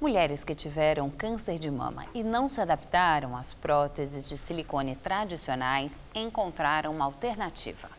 Mulheres que tiveram câncer de mama e não se adaptaram às próteses de silicone tradicionais encontraram uma alternativa.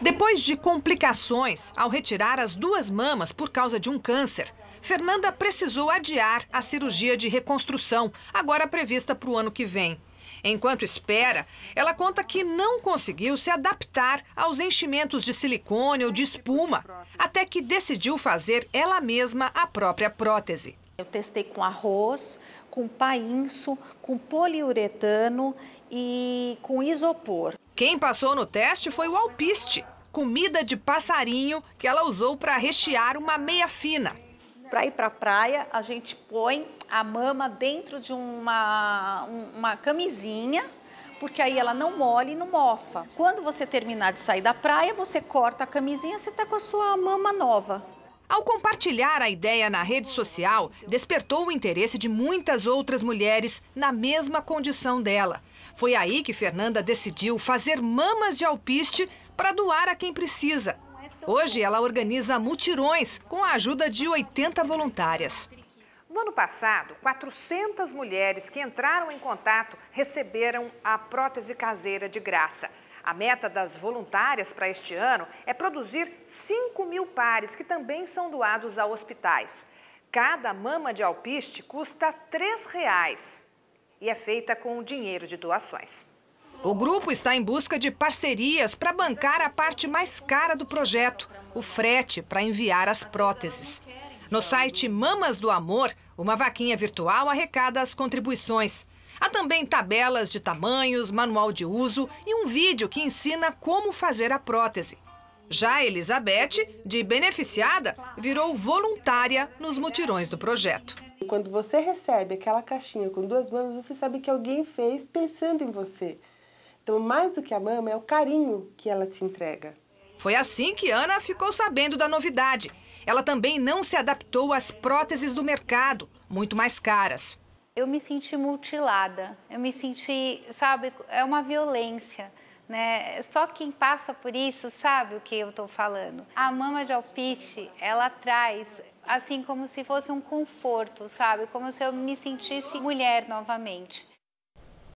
Depois de complicações ao retirar as duas mamas por causa de um câncer, Fernanda precisou adiar a cirurgia de reconstrução, agora prevista para o ano que vem. Enquanto espera, ela conta que não conseguiu se adaptar aos enchimentos de silicone ou de espuma, até que decidiu fazer ela mesma a própria prótese. Eu testei com arroz, com painço, com poliuretano e com isopor. Quem passou no teste foi o alpiste, comida de passarinho que ela usou para rechear uma meia fina. Para ir para a praia, a gente põe a mama dentro de uma, uma camisinha, porque aí ela não mole e não mofa. Quando você terminar de sair da praia, você corta a camisinha, você está com a sua mama nova. Ao compartilhar a ideia na rede social, despertou o interesse de muitas outras mulheres na mesma condição dela. Foi aí que Fernanda decidiu fazer mamas de alpiste para doar a quem precisa. Hoje ela organiza mutirões com a ajuda de 80 voluntárias. No ano passado, 400 mulheres que entraram em contato receberam a prótese caseira de graça. A meta das voluntárias para este ano é produzir 5 mil pares, que também são doados a hospitais. Cada mama de alpiste custa R$ reais e é feita com dinheiro de doações. O grupo está em busca de parcerias para bancar a parte mais cara do projeto, o frete para enviar as próteses. No site Mamas do Amor, uma vaquinha virtual arrecada as contribuições. Há também tabelas de tamanhos, manual de uso e um vídeo que ensina como fazer a prótese. Já Elizabeth, de beneficiada, virou voluntária nos mutirões do projeto. Quando você recebe aquela caixinha com duas mamas, você sabe que alguém fez pensando em você. Então, mais do que a mama, é o carinho que ela te entrega. Foi assim que Ana ficou sabendo da novidade. Ela também não se adaptou às próteses do mercado, muito mais caras eu me senti mutilada, eu me senti, sabe, é uma violência. Né? Só quem passa por isso sabe o que eu estou falando. A mama de alpiste, ela traz assim como se fosse um conforto, sabe? Como se eu me sentisse mulher novamente.